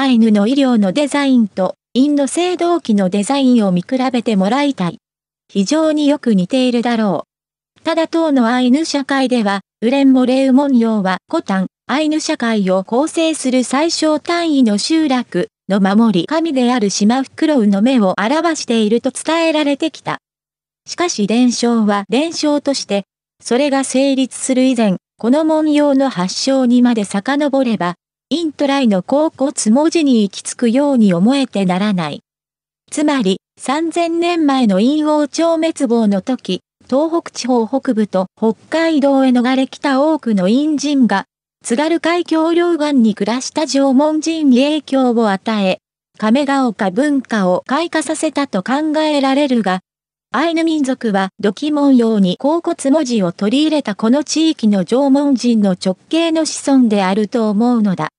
アイヌの医療のデザインとインド青銅器のデザインを見比べてもらいたい。非常によく似ているだろう。ただ当のアイヌ社会では、ウレンモレウモンはコタン、アイヌ社会を構成する最小単位の集落の守り神である島フクロウの目を表していると伝えられてきた。しかし伝承は伝承として、それが成立する以前、この文様の発祥にまで遡れば、イントライの甲骨文字に行き着くように思えてならない。つまり、3000年前の陰王朝滅亡の時、東北地方北部と北海道へ逃れ来た多くの陰人が、津軽海峡両岸に暮らした縄文人に影響を与え、亀ヶ丘文化を開花させたと考えられるが、アイヌ民族は土器文様に甲骨文字を取り入れたこの地域の縄文人の直系の子孫であると思うのだ。